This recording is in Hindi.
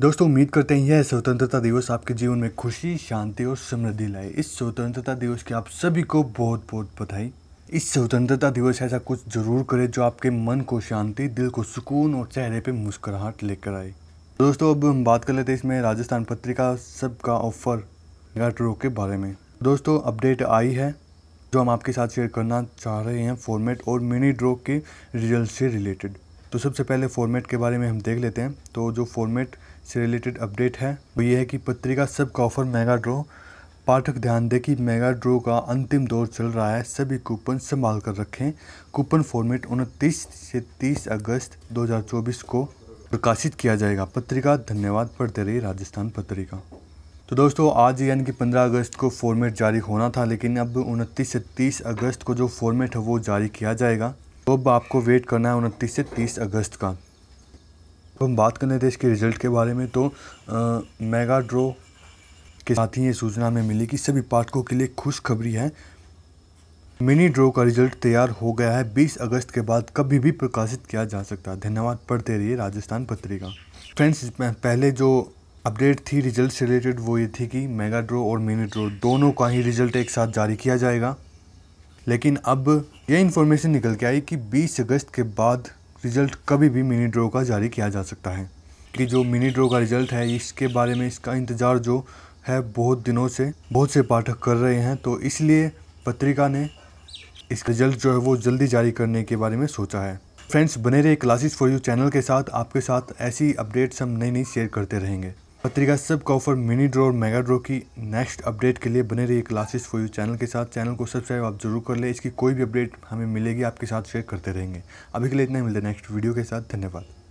दोस्तों उम्मीद करते हैं यह स्वतंत्रता दिवस आपके जीवन में खुशी शांति और समृद्धि लाए इस स्वतंत्रता दिवस की आप सभी को बहुत बहुत बधाई इस स्वतंत्रता दिवस ऐसा कुछ जरूर करें जो आपके मन को शांति दिल को सुकून और चेहरे पे मुस्कुराहट लेकर आए दोस्तों अब हम बात कर लेते हैं इसमें राजस्थान पत्रिका सबका ऑफर गाटरो के बारे में दोस्तों अपडेट आई है जो हम आपके साथ शेयर करना चाह रहे हैं फॉर्मेट और मिनी ड्रॉ के रिजल्ट से रिलेटेड तो सबसे पहले फॉर्मेट के बारे में हम देख लेते हैं तो जो फॉर्मेट से रिलेटेड अपडेट है वो ये है कि पत्रिका सब का ऑफर मेगा ड्रो पाठक ध्यान दें कि मेगा ड्रो का अंतिम दौर चल रहा है सभी कूपन संभाल कर रखें कूपन फॉर्मेट उनतीस से तीस अगस्त दो को प्रकाशित किया जाएगा पत्रिका धन्यवाद पढ़ते रहिए राजस्थान पत्रिका तो दोस्तों आज यानी कि 15 अगस्त को फॉर्मेट जारी होना था लेकिन अब 29 से 30 अगस्त को जो फॉर्मेट है वो जारी किया जाएगा तो अब आपको वेट करना है उनतीस से तीस अगस्त का तो हम बात करने थे इसके रिज़ल्ट के बारे में तो आ, मेगा ड्रो के साथ ही ये सूचना हमें मिली कि सभी पाठकों के लिए खुशखबरी है मिनी ड्रो का रिजल्ट तैयार हो गया है 20 अगस्त के बाद कभी भी प्रकाशित किया जा सकता है धन्यवाद पढ़ते रहिए राजस्थान पत्रिका फ्रेंड्स पहले जो अपडेट थी रिजल्ट से रिलेटेड वो ये थी कि मेगा ड्रो और मिनी ड्रो दोनों का ही रिजल्ट एक साथ जारी किया जाएगा लेकिन अब ये इन्फॉर्मेशन निकल के आई कि 20 अगस्त के बाद रिज़ल्ट कभी भी मिनी ड्रो का जारी किया जा सकता है कि जो मिनी ड्रो का रिज़ल्ट है इसके बारे में इसका इंतज़ार जो है बहुत दिनों से बहुत से पाठक कर रहे हैं तो इसलिए पत्रिका ने इस रिज़ल्ट जो है वो जल्दी जारी करने के बारे में सोचा है फ्रेंड्स बने रहे क्लासेस फॉर यू चैनल के साथ आपके साथ ऐसी अपडेट्स हम नई नई शेयर करते रहेंगे पत्रिका सब का ऑफर मिनी ड्रॉ और मेगा ड्रॉ की नेक्स्ट अपडेट के लिए बने रहिए क्लासेस फॉर यू चैनल के साथ चैनल को सब्सक्राइब आप जरूर कर लें इसकी कोई भी अपडेट हमें मिलेगी आपके साथ शेयर करते रहेंगे अभी के लिए इतना ही मिलता है नेक्स्ट वीडियो के साथ धन्यवाद